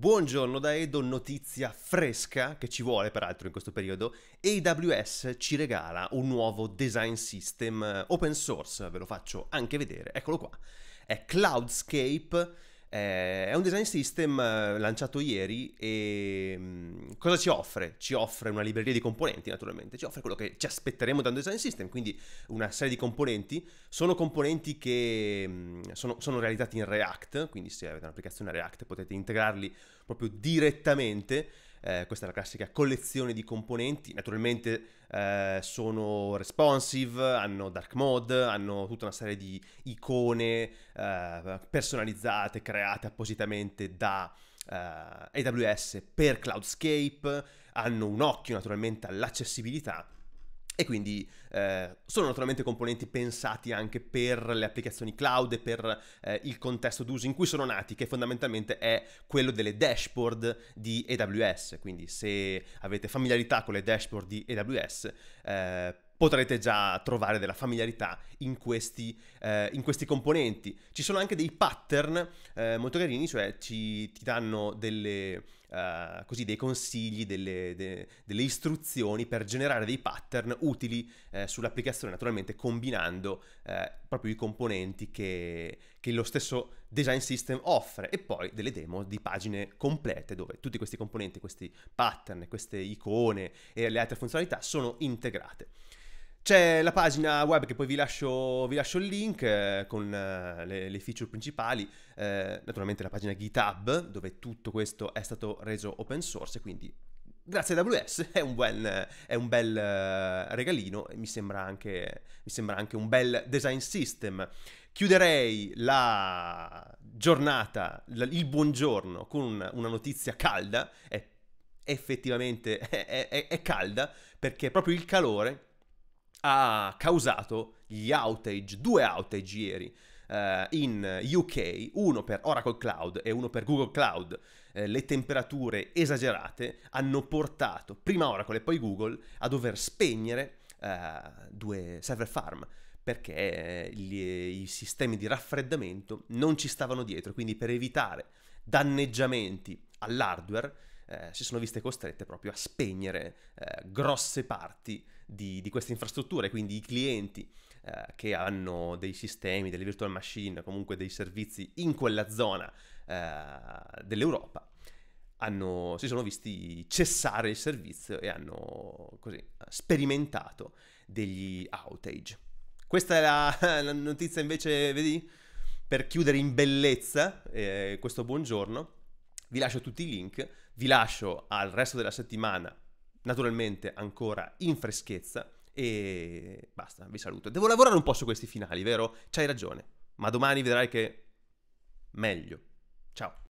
Buongiorno da Edo, notizia fresca che ci vuole peraltro in questo periodo. AWS ci regala un nuovo design system eh, open source, ve lo faccio anche vedere, eccolo qua. È Cloudscape eh, è un design system eh, lanciato ieri e mm, cosa ci offre? Ci offre una libreria di componenti naturalmente, ci offre quello che ci aspetteremo da un design system, quindi una serie di componenti. Sono componenti che mm, sono, sono realizzati in React, quindi se avete un'applicazione React potete integrarli proprio direttamente eh, questa è la classica collezione di componenti, naturalmente eh, sono responsive, hanno dark mode, hanno tutta una serie di icone eh, personalizzate, create appositamente da eh, AWS per Cloudscape, hanno un occhio naturalmente all'accessibilità e quindi eh, sono naturalmente componenti pensati anche per le applicazioni cloud e per eh, il contesto d'uso in cui sono nati, che fondamentalmente è quello delle dashboard di AWS. Quindi se avete familiarità con le dashboard di AWS, eh, potrete già trovare della familiarità in questi, eh, in questi, componenti. Ci sono anche dei pattern eh, molto carini, cioè ci, ti danno delle, eh, così dei consigli, delle, de, delle, istruzioni per generare dei pattern utili uh, sull'applicazione, naturalmente combinando eh, proprio i componenti che, che lo stesso design system offre e poi delle demo di pagine complete dove tutti questi componenti, questi pattern, queste icone e le altre funzionalità sono integrate. C'è la pagina web che poi vi lascio, vi lascio il link eh, con eh, le, le, feature principali, eh, naturalmente la pagina GitHub dove tutto questo è stato reso open source, quindi grazie a AWS è un, buen, è un bel eh, regalino e mi sembra, anche, mi sembra anche un bel design system. Chiuderei la giornata, il buongiorno con una notizia calda, è effettivamente è, è, è calda perché proprio il calore ha causato gli outage, due outage ieri eh, in UK, uno per Oracle Cloud e uno per Google Cloud. Eh, le temperature esagerate hanno portato prima Oracle e poi Google a dover spegnere eh, due server farm perché eh, gli, i sistemi di raffreddamento non ci stavano dietro, quindi per evitare danneggiamenti all'hardware eh, si sono viste costrette proprio a spegnere eh, grosse parti di, di, queste infrastrutture, quindi i clienti eh, che hanno dei sistemi, delle virtual machine, comunque dei servizi in quella zona eh, dell'Europa, hanno, si sono visti cessare il servizio e hanno così, sperimentato degli outage. Questa è la, la notizia invece, vedi? Per chiudere in bellezza eh, questo buongiorno, vi lascio tutti i link, vi lascio al resto della settimana, naturalmente ancora in freschezza e basta, vi saluto. Devo lavorare un po' su questi finali, vero? C'hai ragione, ma domani vedrai che meglio. Ciao.